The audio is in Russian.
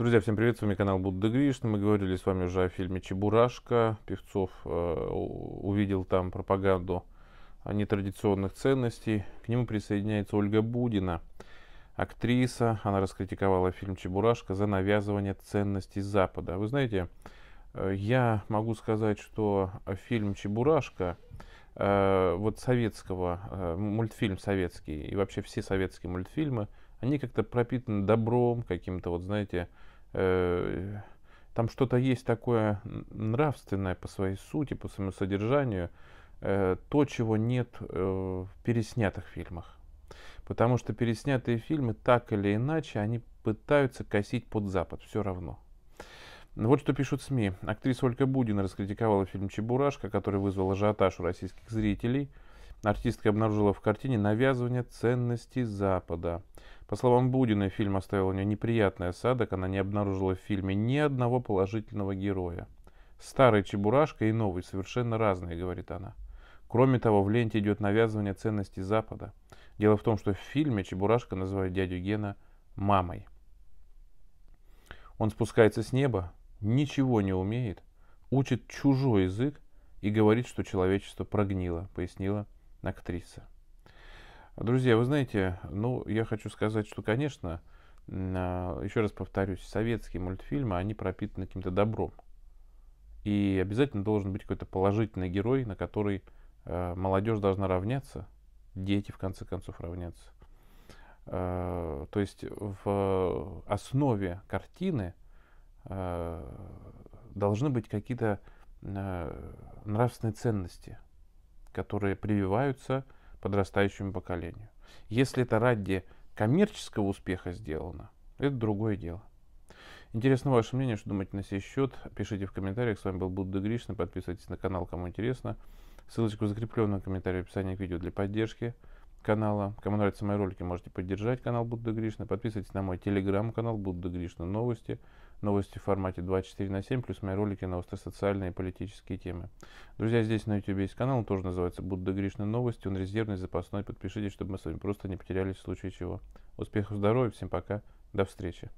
Друзья, всем привет, с вами канал Будда Гришн. Мы говорили с вами уже о фильме «Чебурашка». Певцов э, увидел там пропаганду нетрадиционных ценностей. К нему присоединяется Ольга Будина, актриса. Она раскритиковала фильм «Чебурашка» за навязывание ценностей Запада. Вы знаете, э, я могу сказать, что фильм «Чебурашка» э, вот советского, э, мультфильм советский и вообще все советские мультфильмы – они как-то пропитаны добром, каким-то, вот знаете, э, там что-то есть такое нравственное по своей сути, по своему содержанию, э, то, чего нет э, в переснятых фильмах. Потому что переснятые фильмы, так или иначе, они пытаются косить под Запад, все равно. Вот что пишут СМИ. Актриса Ольга Будина раскритиковала фильм «Чебурашка», который вызвал ажиотаж у российских зрителей. Артистка обнаружила в картине навязывание ценностей Запада. По словам Будиной, фильм оставил у нее неприятный осадок, она не обнаружила в фильме ни одного положительного героя. «Старый Чебурашка и новый совершенно разные», — говорит она. Кроме того, в ленте идет навязывание ценностей Запада. Дело в том, что в фильме Чебурашка называет дядю Гена «мамой». Он спускается с неба, ничего не умеет, учит чужой язык и говорит, что человечество прогнило, пояснила актриса. Друзья, вы знаете, ну, я хочу сказать, что, конечно, а, еще раз повторюсь, советские мультфильмы, они пропитаны каким-то добром. И обязательно должен быть какой-то положительный герой, на который а, молодежь должна равняться, дети, в конце концов, равняться. А, то есть в основе картины должны быть какие-то нравственные ценности, которые прививаются – подрастающему поколению. Если это ради коммерческого успеха сделано, это другое дело. Интересно ваше мнение, что думаете на сей счет. Пишите в комментариях. С вами был Будда Гришин. Подписывайтесь на канал, кому интересно. Ссылочку в закрепленном комментарии в описании к видео для поддержки канала. Кому нравятся мои ролики, можете поддержать канал Будда Гришна. Подписывайтесь на мой телеграм-канал Будда Гришна. Новости. Новости в формате 24 на 7, плюс мои ролики на остросоциальные и политические темы. Друзья, здесь на YouTube есть канал, он тоже называется Будда Гришна Новости. Он резервный, запасной. Подпишитесь, чтобы мы с вами просто не потерялись в случае чего. Успехов, здоровья, всем пока, до встречи.